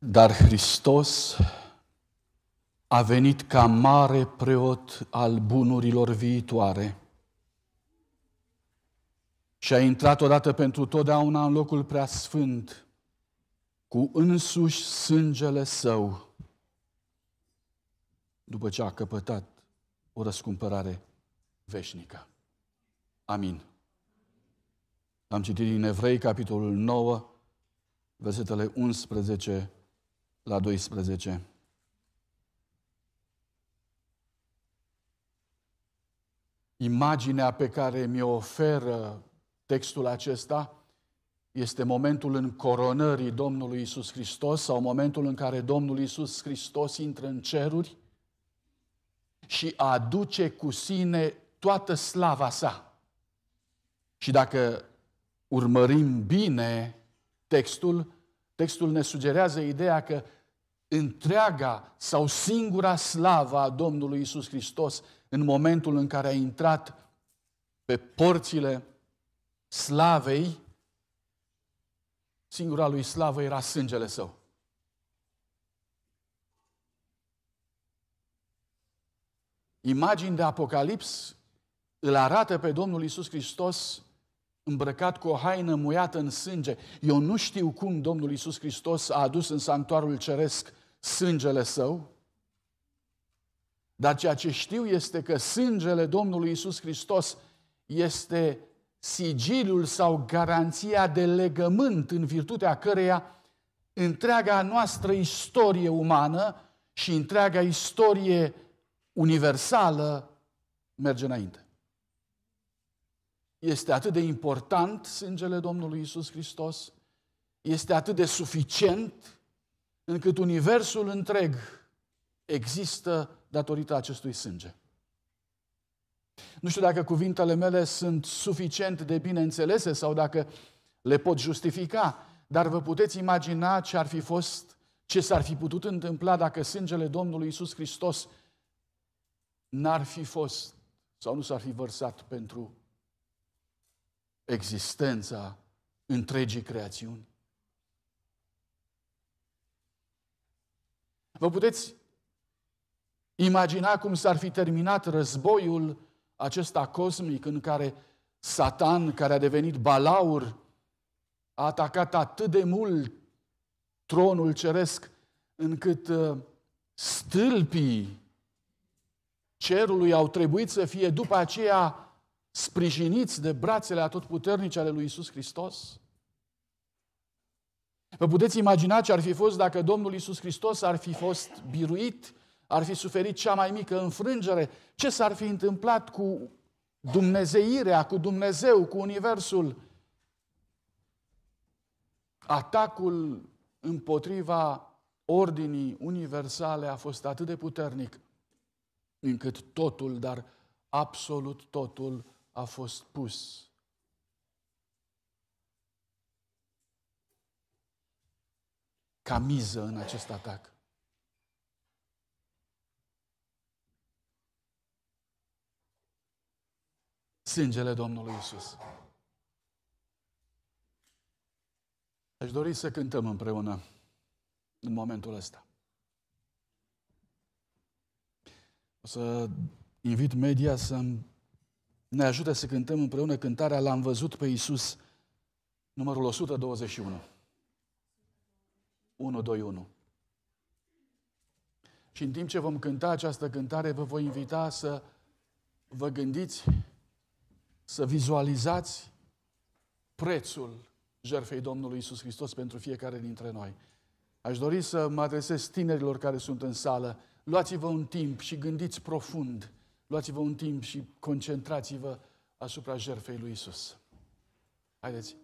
Dar Hristos a venit ca mare preot al bunurilor viitoare și a intrat odată pentru totdeauna în locul prea sfânt cu însuși sângele său după ce a căpătat o răscumpărare veșnică. Amin. Am citit din Evrei, capitolul 9, versetele 11 la 12. Imaginea pe care mi-o oferă textul acesta este momentul în coronării Domnului Isus Hristos sau momentul în care Domnul Isus Hristos intră în ceruri și aduce cu sine toată slava sa. Și dacă urmărim bine textul, textul ne sugerează ideea că întreaga sau singura slavă a Domnului Isus Hristos în momentul în care a intrat pe porțile slavei, singura lui slavă era sângele său. Imagini de Apocalips îl arată pe Domnul Isus Hristos îmbrăcat cu o haină muiată în sânge. Eu nu știu cum Domnul Isus Hristos a adus în sanctuarul ceresc sângele său, dar ceea ce știu este că sângele Domnului Isus Hristos este sigiliul sau garanția de legământ în virtutea căreia întreaga noastră istorie umană și întreaga istorie universală merge înainte. Este atât de important sângele Domnului Isus Hristos, este atât de suficient încât universul întreg există datorită acestui sânge. Nu știu dacă cuvintele mele sunt suficient de bine înțelese sau dacă le pot justifica, dar vă puteți imagina ce ar fi fost, ce s-ar fi putut întâmpla dacă sângele Domnului Isus Hristos n-ar fi fost sau nu s-ar fi vărsat pentru existența întregii creațiuni. Vă puteți imagina cum s-ar fi terminat războiul acesta cosmic în care Satan, care a devenit balaur, a atacat atât de mult tronul ceresc încât uh, stâlpii cerului au trebuit să fie după aceea sprijiniți de brațele atotputernice ale lui Isus Hristos? Vă puteți imagina ce ar fi fost dacă Domnul Isus Hristos ar fi fost biruit, ar fi suferit cea mai mică înfrângere, ce s-ar fi întâmplat cu dumnezeirea, cu Dumnezeu, cu Universul. Atacul împotriva ordinii universale a fost atât de puternic încât totul, dar absolut totul, a fost pus ca miză în acest atac. Sângele Domnului Isus. Aș dori să cântăm împreună în momentul ăsta. O să invit media să ne ajute să cântăm împreună cântarea L-am văzut pe Isus, numărul 121. 1, 2, 1. Și în timp ce vom cânta această cântare, vă voi invita să vă gândiți, să vizualizați prețul jertfei Domnului Isus Hristos pentru fiecare dintre noi. Aș dori să mă adresez tinerilor care sunt în sală. Luați-vă un timp și gândiți profund. Luați-vă un timp și concentrați-vă asupra jertfei lui Isus. Haideți!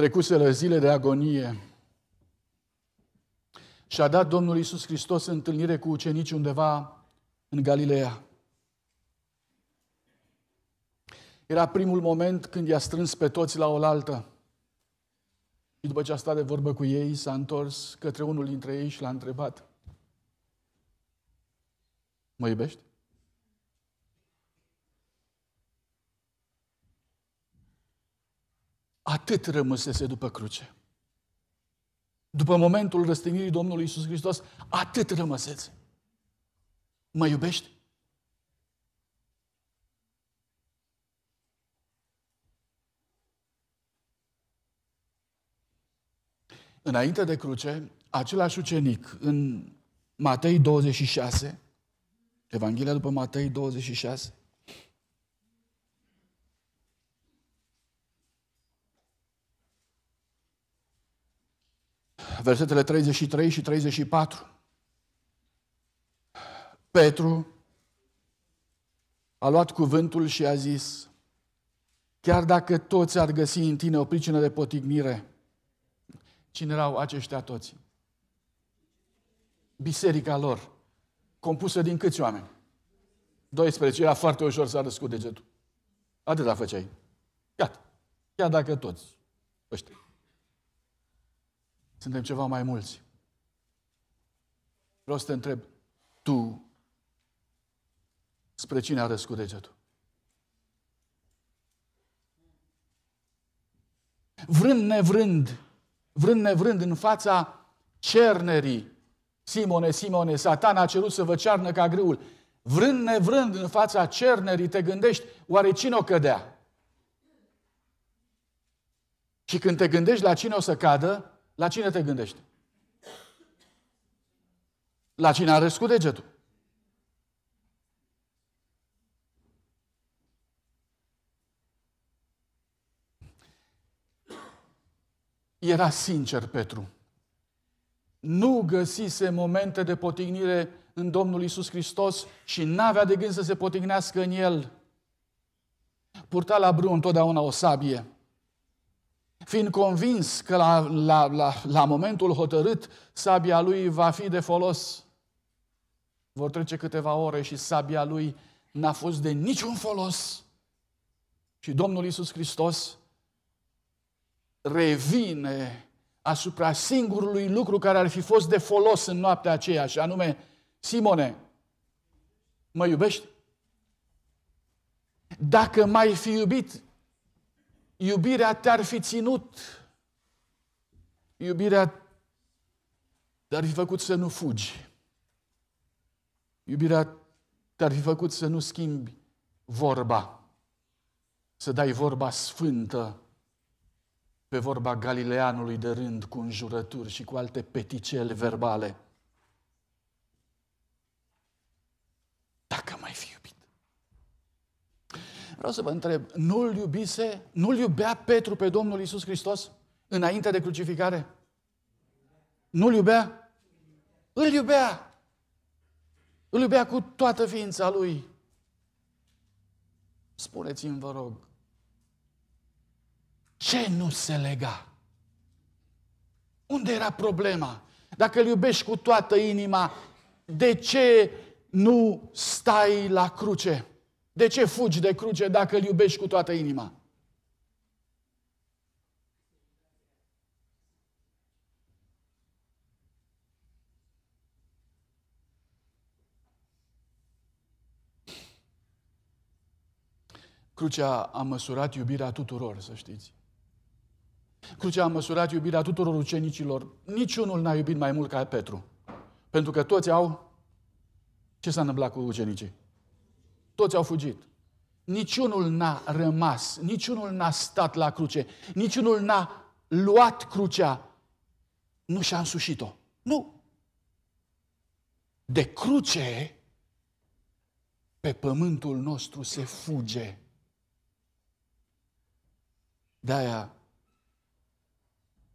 trecuseră zile de agonie și a dat Domnul Iisus Hristos întâlnire cu ucenici undeva în Galileea. Era primul moment când i-a strâns pe toți la oaltă. Și după ce a stat de vorbă cu ei, s-a întors către unul dintre ei și l-a întrebat. Mă iubești? atât rămăsese după cruce. După momentul răstignirii Domnului Isus Hristos, atât rămăsese. Mă iubești? Înainte de cruce, același ucenic în Matei 26, Evanghelia după Matei 26, versetele 33 și 34. Petru a luat cuvântul și a zis, chiar dacă toți ar găsi în tine o pricină de potignire, cine erau aceștia toți? Biserica lor, compusă din câți oameni? 12, era foarte ușor să arăți cu degetul. Atâta făceai. Gata. Chiar dacă toți ăștia. Suntem ceva mai mulți. Vreau să te întreb, tu spre cine arăți cu degetul? Vrând nevrând, vrând nevrând în fața cernerii, Simone, Simone, satan a cerut să vă cearnă ca grâul. Vrând nevrând în fața cernerii te gândești, oare cine o cădea? Și când te gândești la cine o să cadă, la cine te gândești? La cine arăți cu degetul? Era sincer Petru. Nu găsise momente de potignire în Domnul Isus Hristos și n-avea de gând să se potignească în El. Purta la brâu întotdeauna o sabie fiind convins că la, la, la, la momentul hotărât sabia lui va fi de folos. Vor trece câteva ore și sabia lui n-a fost de niciun folos. Și Domnul Iisus Hristos revine asupra singurului lucru care ar fi fost de folos în noaptea aceea, și anume, Simone, mă iubești? Dacă mai fi iubit, iubirea te-ar fi ținut, iubirea te-ar fi făcut să nu fugi, iubirea te-ar fi făcut să nu schimbi vorba, să dai vorba sfântă pe vorba galileanului de rând cu înjurături și cu alte peticele verbale. Vreau să vă întreb, nu-l iubise, nu-l iubea Petru pe Domnul Isus Hristos înainte de crucificare? Nu-l iubea? Îl iubea. Îl iubea cu toată ființa lui. Spuneți-mi, vă rog, ce nu se lega? Unde era problema? Dacă îl iubești cu toată inima, de ce nu stai la cruce? De ce fugi de cruce dacă îl iubești cu toată inima? Crucea a măsurat iubirea tuturor, să știți. Crucea a măsurat iubirea tuturor ucenicilor. Niciunul n-a iubit mai mult ca Petru. Pentru că toți au... Ce s-a întâmplat cu ucenicii? Toți au fugit. Niciunul n-a rămas, niciunul n-a stat la cruce, niciunul n-a luat crucea, nu și-a însușit-o. Nu. De cruce pe pământul nostru se fuge. De-aia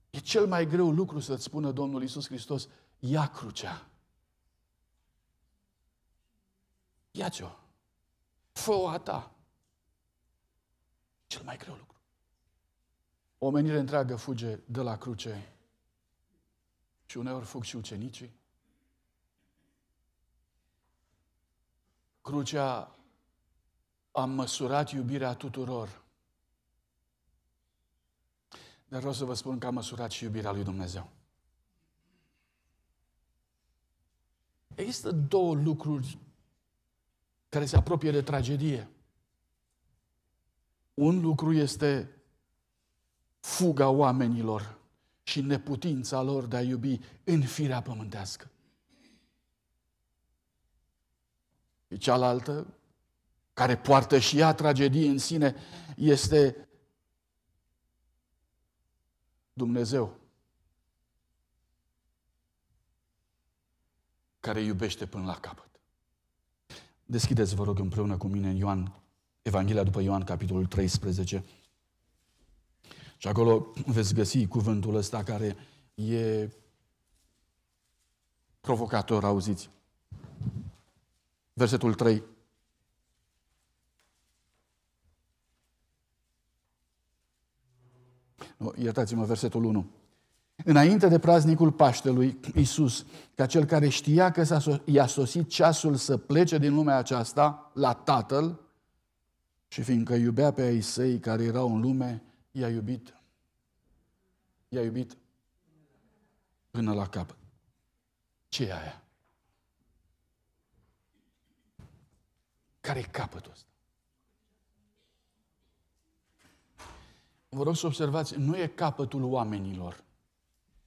e cel mai greu lucru să-ți spună Domnul Isus Hristos, ia crucea. Ia-ți-o fă a ta. Cel mai greu lucru. Omenire întreagă fuge de la cruce și uneori fug și ucenicii. Crucea a măsurat iubirea tuturor. Dar vreau să vă spun că a măsurat și iubirea lui Dumnezeu. Există două lucruri care se apropie de tragedie. Un lucru este fuga oamenilor și neputința lor de a iubi în firea pământească. Și cealaltă, care poartă și ea tragedie în sine, este Dumnezeu, care iubește până la capăt. Deschideți, vă rog, împreună cu mine în Ioan, Evanghelia după Ioan, capitolul 13. Și acolo veți găsi cuvântul ăsta care e provocator, auziți. Versetul 3. Iertați-mă, versetul 1. Înainte de praznicul Paștelui, Isus, ca cel care știa că i-a sosit ceasul să plece din lumea aceasta la Tatăl, și fiindcă iubea pe ei săi care erau în lume, i-a iubit. I-a iubit până la cap. Ce e aia? Care e capătul ăsta? Vă rog să observați, nu e capătul oamenilor.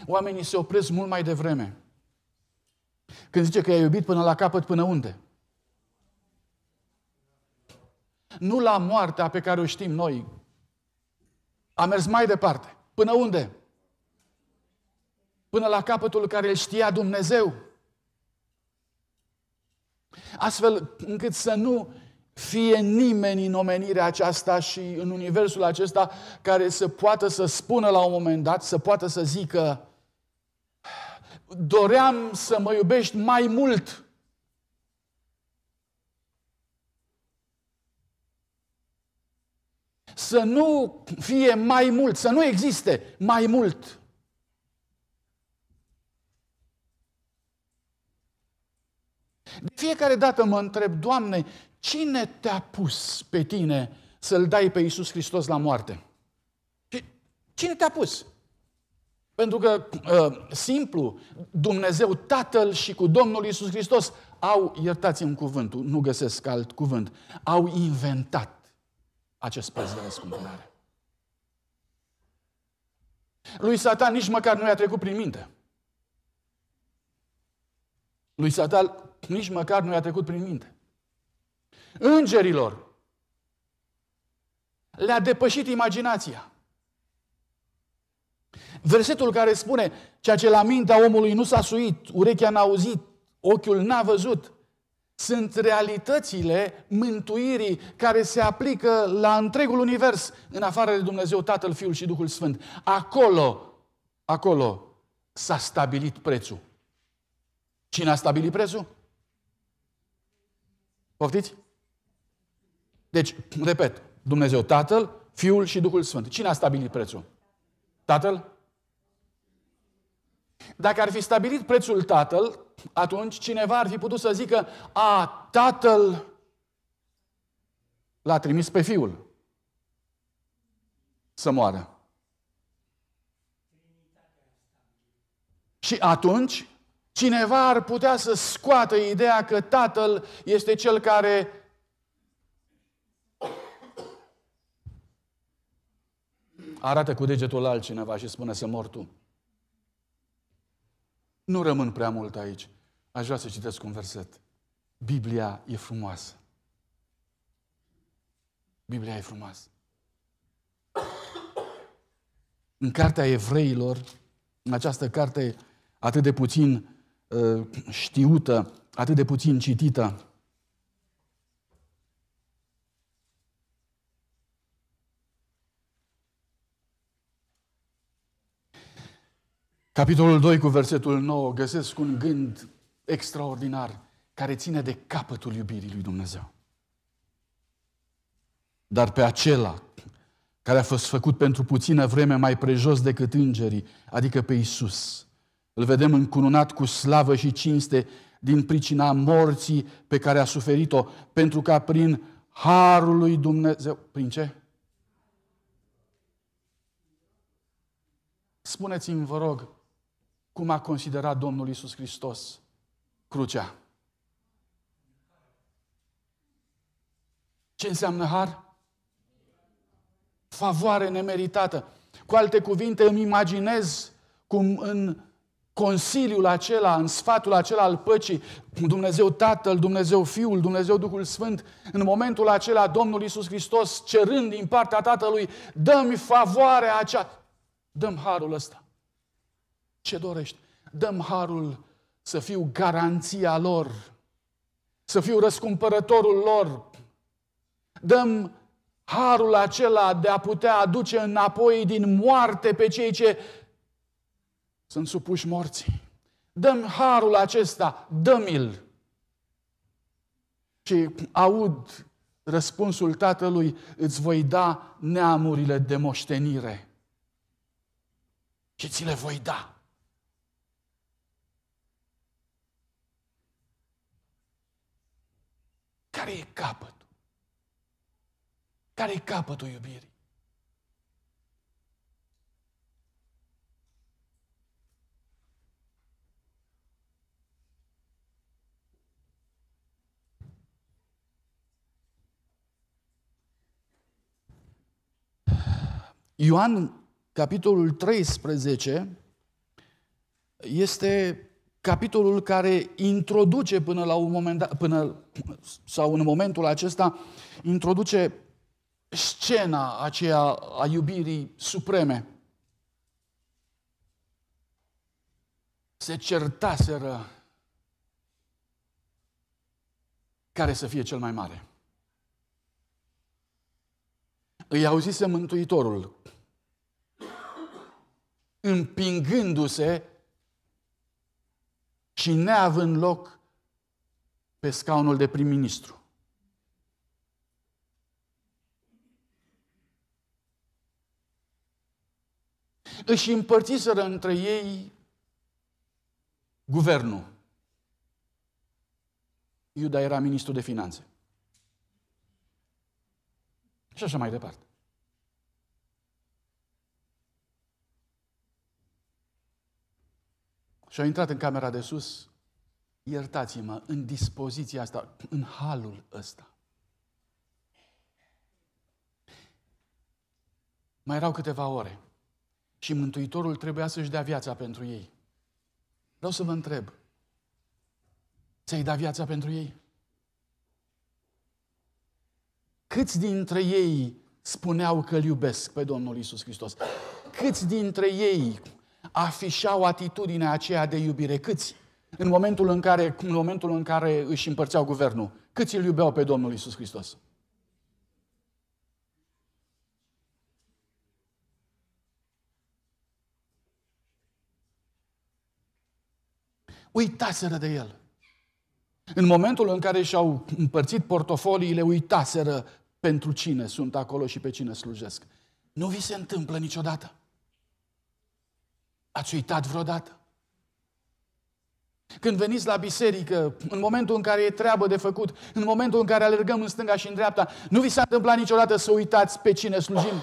Oamenii se opresc mult mai devreme. Când zice că i-a iubit până la capăt, până unde? Nu la moartea pe care o știm noi. A mers mai departe. Până unde? Până la capătul care îl știa Dumnezeu. Astfel încât să nu fie nimeni în omenirea aceasta și în universul acesta care să poată să spună la un moment dat, să poată să zică doream să mă iubești mai mult. Să nu fie mai mult, să nu existe mai mult. De fiecare dată mă întreb, Doamne, Cine te-a pus pe tine să-L dai pe Iisus Hristos la moarte? Cine te-a pus? Pentru că, uh, simplu, Dumnezeu Tatăl și cu Domnul Iisus Hristos au, iertați-mi cuvântul, nu găsesc alt cuvânt, au inventat acest preț de răscumpărare. Lui Satan nici măcar nu i-a trecut prin minte. Lui Satan nici măcar nu i-a trecut prin minte îngerilor. Le-a depășit imaginația. Versetul care spune, ceea ce la mintea omului nu s-a suit, urechea n-a auzit, ochiul n-a văzut, sunt realitățile mântuirii care se aplică la întregul univers, în afară de Dumnezeu Tatăl, Fiul și Duhul Sfânt. Acolo, acolo s-a stabilit prețul. Cine a stabilit prețul? Poftiți? Deci, repet, Dumnezeu Tatăl, Fiul și Duhul Sfânt. Cine a stabilit prețul? Tatăl? Dacă ar fi stabilit prețul Tatăl, atunci cineva ar fi putut să zică, a, Tatăl l-a trimis pe Fiul să moară. Și atunci, cineva ar putea să scoată ideea că Tatăl este cel care arată cu degetul la altcineva și spune să mor tu. Nu rămân prea mult aici. Aș vrea să citesc un verset. Biblia e frumoasă. Biblia e frumoasă. În cartea evreilor, în această carte atât de puțin uh, știută, atât de puțin citită, capitolul 2 cu versetul 9, găsesc un gând extraordinar care ține de capătul iubirii lui Dumnezeu. Dar pe acela care a fost făcut pentru puțină vreme mai prejos decât îngerii, adică pe Isus. Îl vedem încununat cu slavă și cinste din pricina morții pe care a suferit-o, pentru ca prin harul lui Dumnezeu. Prin ce? Spuneți-mi, vă rog, cum a considerat Domnul Isus Hristos crucea. Ce înseamnă har? Favoare nemeritată. Cu alte cuvinte, îmi imaginez cum în consiliul acela, în sfatul acela al păcii, Dumnezeu Tatăl, Dumnezeu Fiul, Dumnezeu Duhul Sfânt, în momentul acela Domnul Isus Hristos cerând din partea Tatălui, dă-mi favoarea aceea, dăm harul ăsta ce dorești. Dăm harul să fiu garanția lor, să fiu răscumpărătorul lor. Dăm harul acela de a putea aduce înapoi din moarte pe cei ce sunt supuși morții. Dăm harul acesta, mi l Și aud răspunsul tatălui, îți voi da neamurile de moștenire. Și ți le voi da. Care e capătul? Care e capătul iubirii? Ioan, capitolul 13, este capitolul care introduce până la un moment dat, până, sau în momentul acesta, introduce scena aceea a iubirii supreme. Se certaseră care să fie cel mai mare. Îi auzise Mântuitorul, împingându-se și neavând loc pe scaunul de prim-ministru. Își împărțiseră între ei guvernul. Iuda era ministru de finanțe. Și așa mai departe. și a intrat în camera de sus, iertați-mă, în dispoziția asta, în halul ăsta. Mai erau câteva ore și Mântuitorul trebuia să-și dea viața pentru ei. Vreau să vă întreb, ți-ai dat viața pentru ei? Câți dintre ei spuneau că îl iubesc pe Domnul Isus Hristos? Câți dintre ei afișau atitudinea aceea de iubire. Câți? În momentul în care, în momentul în care își împărțeau guvernul, câți îl iubeau pe Domnul Isus Hristos? Uitaseră de el. În momentul în care și-au împărțit portofoliile, uitaseră pentru cine sunt acolo și pe cine slujesc. Nu vi se întâmplă niciodată. Ați uitat vreodată? Când veniți la biserică, în momentul în care e treabă de făcut, în momentul în care alergăm în stânga și în dreapta, nu vi s-a întâmplat niciodată să uitați pe cine slujim?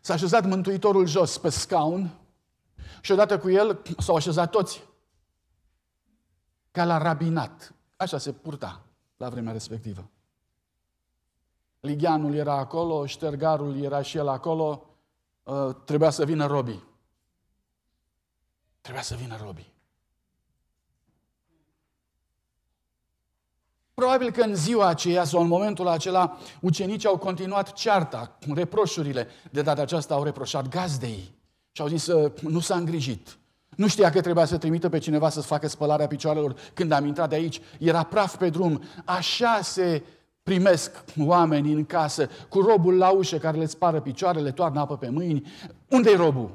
S-a așezat Mântuitorul jos pe scaun și odată cu el s-au așezat toți. Ca la rabinat. Așa se purta la vremea respectivă. Ligianul era acolo, ștergarul era și el acolo, uh, trebuia să vină robii. Trebuia să vină robii. Probabil că în ziua aceea sau în momentul acela ucenicii au continuat cearta, reproșurile. De data aceasta au reproșat gazdei și au zis uh, nu s-a îngrijit. Nu știa că trebuia să trimită pe cineva să-ți facă spălarea picioarelor când am intrat de aici. Era praf pe drum. Așa se primesc oamenii în casă, cu robul la ușă care le spară picioarele, toarnă apă pe mâini. unde e robul?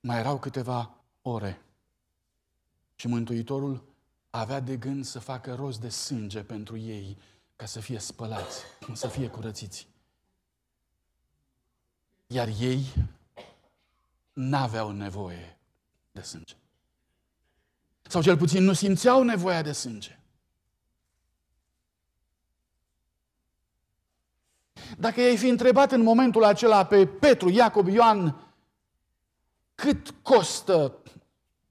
Mai erau câteva ore și Mântuitorul avea de gând să facă rost de sânge pentru ei ca să fie spălați, să fie curățiți. Iar ei n-aveau nevoie de sânge. Sau cel puțin nu simțeau nevoia de sânge. Dacă ei fi întrebat în momentul acela pe Petru, Iacob, Ioan, cât costă,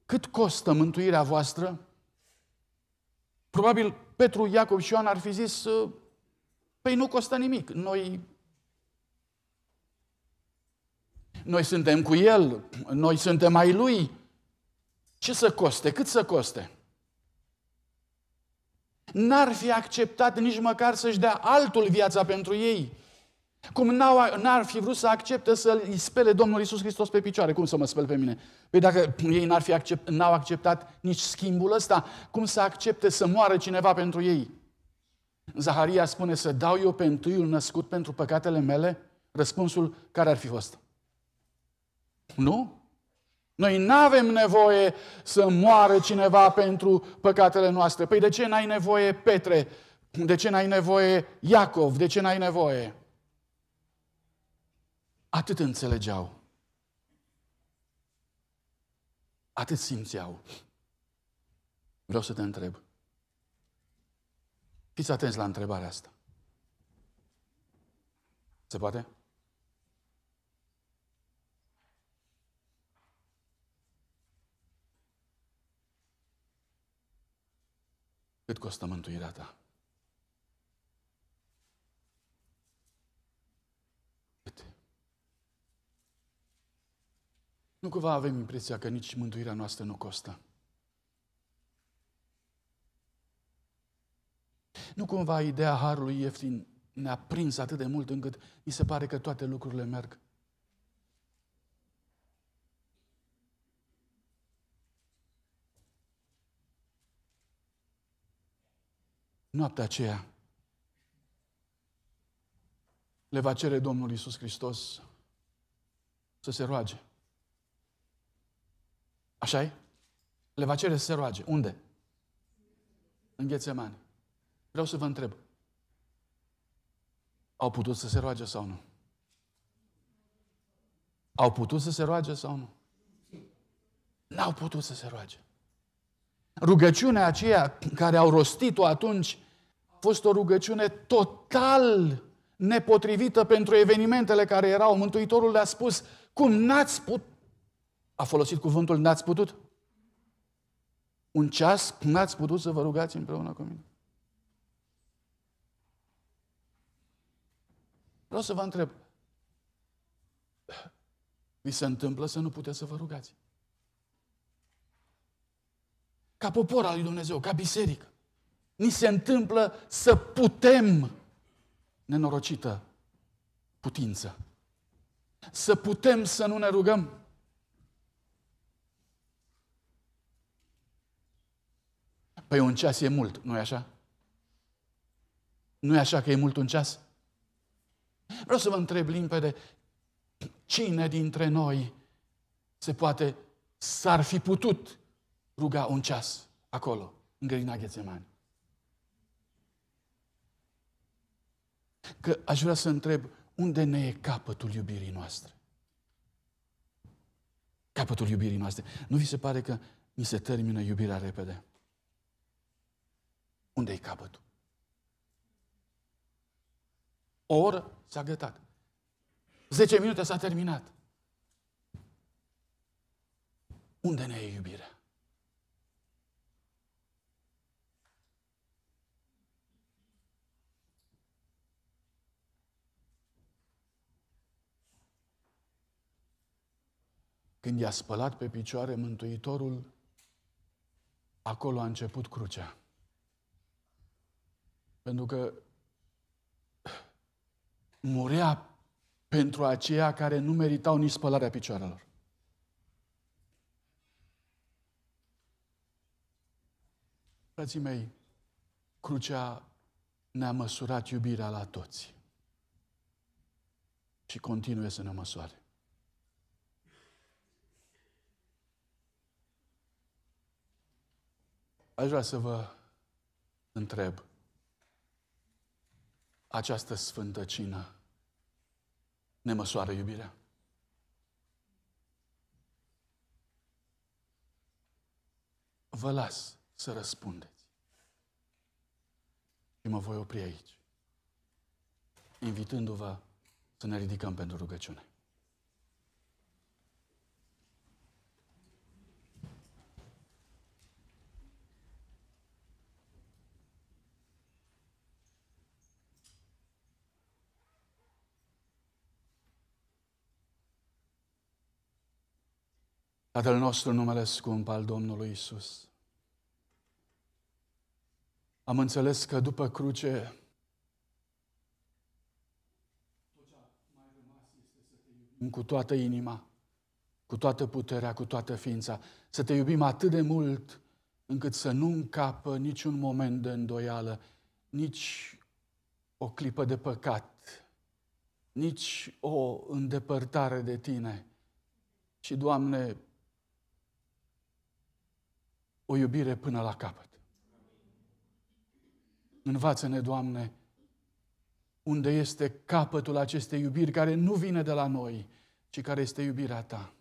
cât costă mântuirea voastră, probabil Petru, Iacob și Ioan ar fi zis, ă, păi nu costă nimic, noi noi suntem cu El, noi suntem ai Lui. Ce să coste? Cât să coste? N-ar fi acceptat nici măcar să-și dea altul viața pentru ei. Cum n-ar fi vrut să accepte să l spele Domnul Isus Hristos pe picioare. Cum să mă spel pe mine? Păi dacă ei n-ar fi accept, n-au acceptat nici schimbul ăsta, cum să accepte să moară cineva pentru ei? Zaharia spune să dau eu pe întâiul născut pentru păcatele mele? Răspunsul care ar fi fost? Nu? Noi nu avem nevoie să moară cineva pentru păcatele noastre. Păi de ce n-ai nevoie Petre? De ce n-ai nevoie Iacov? De ce n-ai nevoie? Atât înțelegeau. Atât simțeau. Vreau să te întreb. Fiți atenți la întrebarea asta. Se poate? Cât costă mântuirea ta? Cât? Nu cumva avem impresia că nici mântuirea noastră nu costă. Nu cumva ideea harului ieftin ne-a prins atât de mult încât mi se pare că toate lucrurile merg noaptea aceea le va cere Domnul Iisus Hristos să se roage. așa e? Le va cere să se roage. Unde? În Ghețemane. Vreau să vă întreb. Au putut să se roage sau nu? Au putut să se roage sau nu? N-au putut să se roage. Rugăciunea aceea care au rostit-o atunci fost o rugăciune total nepotrivită pentru evenimentele care erau. Mântuitorul le-a spus, cum n-ați putut, a folosit cuvântul n-ați putut? Un ceas n-ați putut să vă rugați împreună cu mine? Vreau să vă întreb, vi se întâmplă să nu puteți să vă rugați? Ca popor al lui Dumnezeu, ca biserică ni se întâmplă să putem nenorocită putință. Să putem să nu ne rugăm. Păi un ceas e mult, nu-i așa? Nu-i așa că e mult un ceas? Vreau să vă întreb limpede, cine dintre noi se poate, s-ar fi putut ruga un ceas acolo, în grădina Ghețemani? Că aș vrea să întreb, unde ne e capătul iubirii noastre? Capătul iubirii noastre. Nu vi se pare că mi se termină iubirea repede? Unde e capătul? O oră s-a gătat. Zece minute s-a terminat. Unde ne e iubirea? Când i-a spălat pe picioare Mântuitorul, acolo a început crucea. Pentru că murea pentru aceia care nu meritau nici spălarea picioarelor. Frații mei, crucea ne-a măsurat iubirea la toți și continuă să ne măsoare. aș vrea să vă întreb. Această sfântă cină ne măsoară iubirea? Vă las să răspundeți. Și mă voi opri aici, invitându-vă să ne ridicăm pentru rugăciune. Tatăl nostru numele scump al Domnului Isus. Am înțeles că după cruce cu toată inima, cu toată puterea, cu toată ființa, să te iubim atât de mult încât să nu încapă niciun moment de îndoială, nici o clipă de păcat, nici o îndepărtare de tine. Și, Doamne, o iubire până la capăt. Învață-ne, Doamne, unde este capătul acestei iubiri care nu vine de la noi, ci care este iubirea Ta.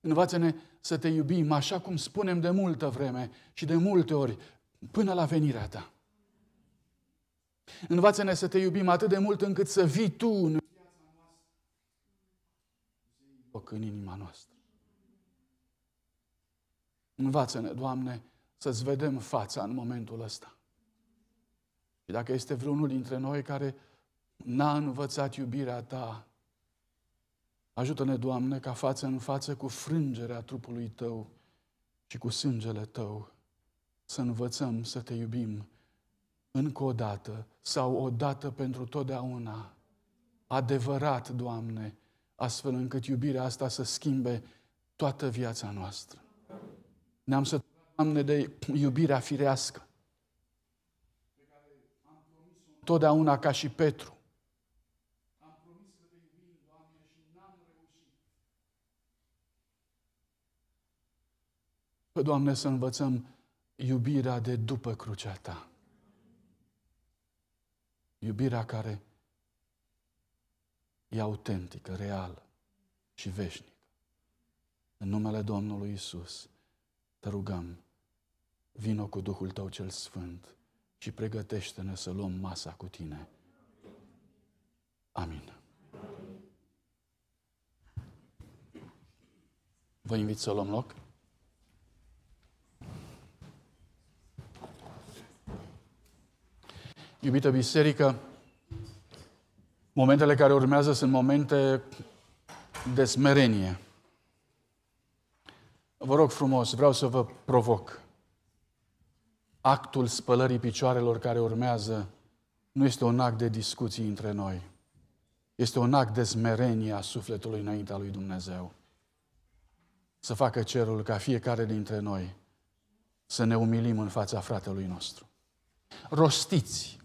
Învață-ne să te iubim așa cum spunem de multă vreme și de multe ori, până la venirea Ta. Învață-ne să te iubim atât de mult încât să vii Tu în viața noastră, în inima noastră. Învață-ne, Doamne, să-ți vedem fața în momentul ăsta. Și dacă este vreunul dintre noi care n-a învățat iubirea Ta, ajută-ne, Doamne, ca față în față cu frângerea trupului Tău și cu sângele Tău să învățăm să Te iubim încă o dată sau o dată pentru totdeauna. Adevărat, Doamne, astfel încât iubirea asta să schimbe toată viața noastră. Ne-am săturat, Doamne, de iubirea firească. Totdeauna ca și Petru. Doamne, să învățăm iubirea de după crucea Ta. Iubirea care e autentică, reală și veșnică. În numele Domnului Isus. Te rugăm, vino cu Duhul Tău cel Sfânt și pregătește-ne să luăm masa cu Tine. Amin. Vă invit să luăm loc. Iubită biserică, momentele care urmează sunt momente de smerenie vă rog frumos, vreau să vă provoc. Actul spălării picioarelor care urmează nu este un act de discuții între noi. Este un act de smerenie a sufletului înaintea lui Dumnezeu. Să facă cerul ca fiecare dintre noi să ne umilim în fața fratelui nostru. Rostiți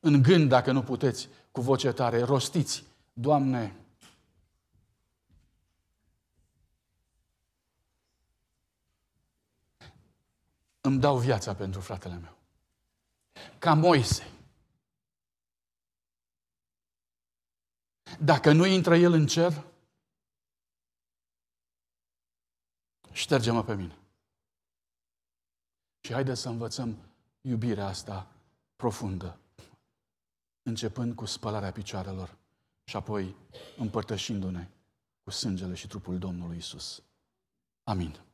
în gând, dacă nu puteți, cu voce tare, rostiți, Doamne, îmi dau viața pentru fratele meu. Ca Moise. Dacă nu intră el în cer, șterge-mă pe mine. Și haideți să învățăm iubirea asta profundă, începând cu spălarea picioarelor și apoi împărtășindu-ne cu sângele și trupul Domnului Isus. Amin.